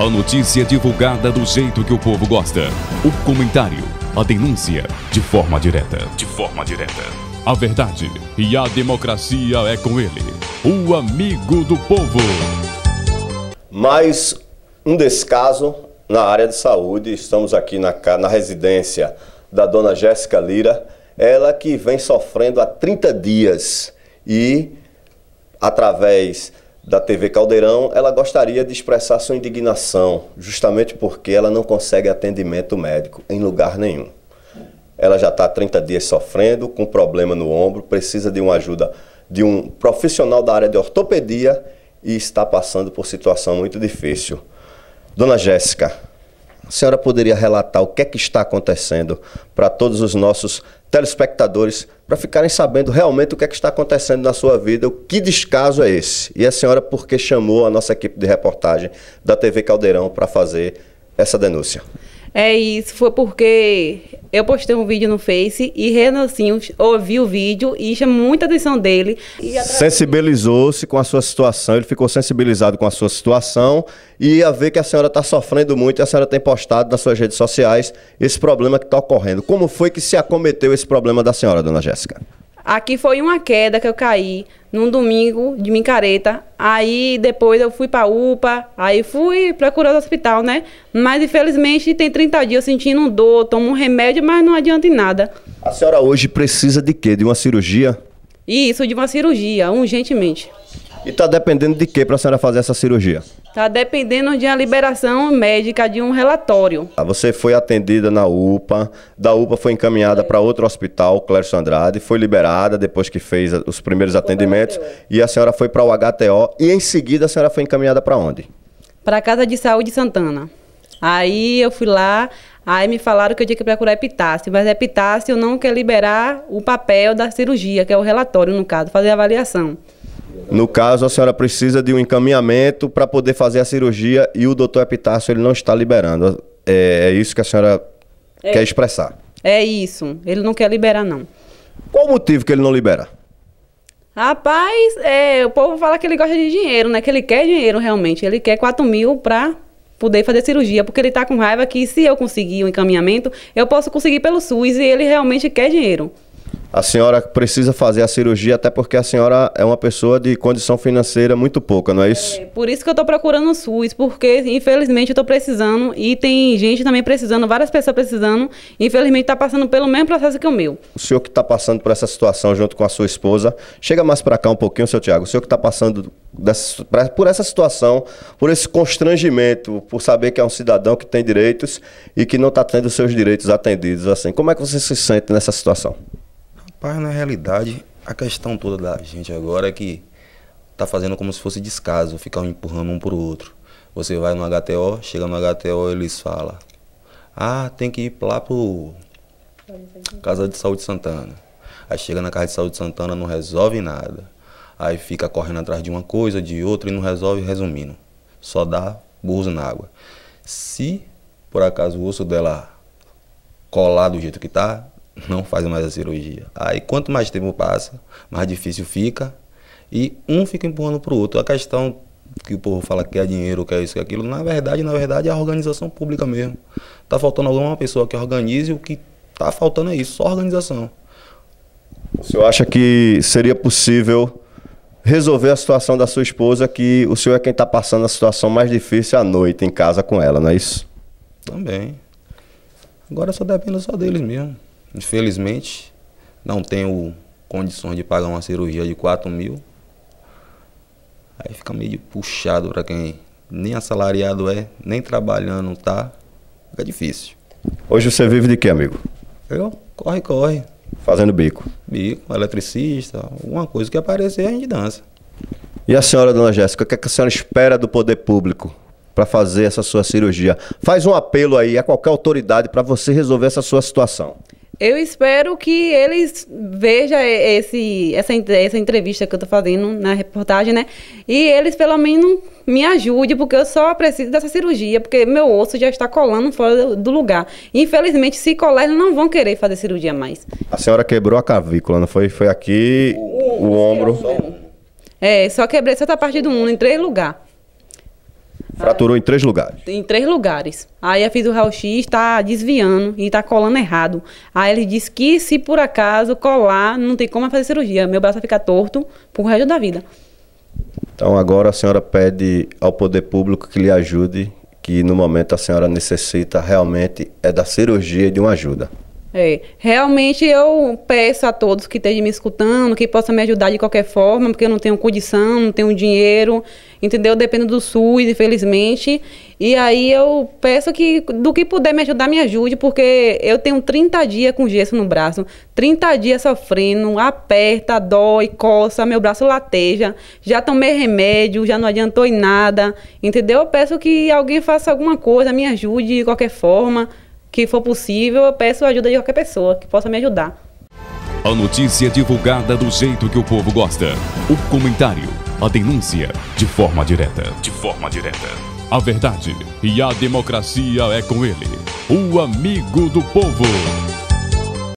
A notícia divulgada do jeito que o povo gosta. O comentário, a denúncia, de forma direta. De forma direta. A verdade e a democracia é com ele, o amigo do povo. Mais um descaso na área de saúde. Estamos aqui na, na residência da dona Jéssica Lira, ela que vem sofrendo há 30 dias e através da TV Caldeirão, ela gostaria de expressar sua indignação, justamente porque ela não consegue atendimento médico em lugar nenhum. Ela já está 30 dias sofrendo, com problema no ombro, precisa de uma ajuda de um profissional da área de ortopedia e está passando por situação muito difícil. Dona Jéssica, a senhora poderia relatar o que é que está acontecendo para todos os nossos telespectadores, para ficarem sabendo realmente o que é que está acontecendo na sua vida, o que descaso é esse? E a senhora por que chamou a nossa equipe de reportagem da TV Caldeirão para fazer essa denúncia? É isso, foi porque eu postei um vídeo no Face e Renancinho ouviu o vídeo e chamou muita atenção dele. Sensibilizou-se com a sua situação, ele ficou sensibilizado com a sua situação e ia ver que a senhora está sofrendo muito e a senhora tem postado nas suas redes sociais esse problema que está ocorrendo. Como foi que se acometeu esse problema da senhora, dona Jéssica? Aqui foi uma queda que eu caí num domingo de micareta. Aí depois eu fui pra UPA, aí fui procurar o hospital, né? Mas infelizmente tem 30 dias sentindo dor, tomo um remédio, mas não adianta em nada. A senhora hoje precisa de quê? De uma cirurgia? Isso, de uma cirurgia, urgentemente. E está dependendo de quê para a senhora fazer essa cirurgia? Está dependendo de uma liberação médica de um relatório. Ah, você foi atendida na UPA, da UPA foi encaminhada para outro hospital, Clércio Andrade, foi liberada depois que fez os primeiros atendimentos e a senhora foi para o HTO e em seguida a senhora foi encaminhada para onde? Para a Casa de Saúde Santana. Aí eu fui lá, aí me falaram que eu tinha que procurar epitácio, mas epitácio não quer liberar o papel da cirurgia, que é o relatório, no caso, fazer a avaliação. No caso, a senhora precisa de um encaminhamento para poder fazer a cirurgia e o doutor Epitácio ele não está liberando. É, é isso que a senhora é, quer expressar. É isso. Ele não quer liberar, não. Qual o motivo que ele não libera? Rapaz, é, o povo fala que ele gosta de dinheiro, né? Que ele quer dinheiro realmente. Ele quer 4 mil para poder fazer cirurgia, porque ele está com raiva que se eu conseguir o um encaminhamento, eu posso conseguir pelo SUS e ele realmente quer dinheiro a senhora precisa fazer a cirurgia, até porque a senhora é uma pessoa de condição financeira muito pouca, não é isso? É, por isso que eu estou procurando o SUS, porque infelizmente eu estou precisando e tem gente também precisando, várias pessoas precisando, infelizmente está passando pelo mesmo processo que o meu. O senhor que está passando por essa situação junto com a sua esposa, chega mais para cá um pouquinho, seu Tiago, o senhor que está passando dessa, por essa situação, por esse constrangimento, por saber que é um cidadão que tem direitos e que não está tendo seus direitos atendidos, assim, como é que você se sente nessa situação? Rapaz, na realidade, a questão toda da gente agora é que tá fazendo como se fosse descaso, ficar empurrando um pro outro. Você vai no HTO, chega no HTO, eles falam: Ah, tem que ir lá pro Casa de Saúde Santana. Aí chega na Casa de Saúde Santana, não resolve nada. Aí fica correndo atrás de uma coisa, de outra e não resolve, resumindo. Só dá burros na água. Se por acaso o osso dela colar do jeito que tá, não fazem mais a cirurgia. Aí quanto mais tempo passa, mais difícil fica e um fica empurrando para o outro. A questão que o povo fala que é dinheiro, que é isso, que é aquilo, na verdade, na verdade é a organização pública mesmo. Tá faltando alguma pessoa que organize o que tá faltando é isso, só organização. O senhor acha que seria possível resolver a situação da sua esposa, que o senhor é quem está passando a situação mais difícil à noite em casa com ela, não é isso? Também. Agora só depende só deles mesmo. Infelizmente, não tenho condições de pagar uma cirurgia de 4 mil. Aí fica meio puxado para quem nem assalariado é, nem trabalhando tá. Fica difícil. Hoje você vive de quê, amigo? Eu? Corre, corre. Fazendo bico? Bico, eletricista, alguma coisa que aparecer a gente dança. E a senhora, dona Jéssica, o que, é que a senhora espera do poder público para fazer essa sua cirurgia? Faz um apelo aí a qualquer autoridade para você resolver essa sua situação. Eu espero que eles vejam esse, essa, essa entrevista que eu tô fazendo na reportagem, né? E eles, pelo menos, me ajudem, porque eu só preciso dessa cirurgia, porque meu osso já está colando fora do lugar. Infelizmente, se colar, eles não vão querer fazer cirurgia mais. A senhora quebrou a cavícula, não foi? Foi aqui o, o, o ombro. É, só quebrei essa parte do mundo em três lugares. Fraturou em três lugares. Em três lugares. Aí eu fiz o raio-x, está desviando e está colando errado. Aí ele disse que se por acaso colar, não tem como fazer cirurgia. Meu braço vai ficar torto pro resto da vida. Então agora a senhora pede ao poder público que lhe ajude, que no momento a senhora necessita realmente é da cirurgia e de uma ajuda. É, realmente eu peço a todos que estejam me escutando, que possam me ajudar de qualquer forma, porque eu não tenho condição, não tenho dinheiro, entendeu? Dependo do SUS, infelizmente. E aí eu peço que do que puder me ajudar, me ajude, porque eu tenho 30 dias com gesso no braço, 30 dias sofrendo, aperta, dói, coça, meu braço lateja, já tomei remédio, já não adiantou em nada, entendeu? Eu peço que alguém faça alguma coisa, me ajude de qualquer forma que for possível, eu peço a ajuda de qualquer pessoa que possa me ajudar. A notícia divulgada do jeito que o povo gosta. O comentário, a denúncia, de forma direta. De forma direta. A verdade e a democracia é com ele, o amigo do povo.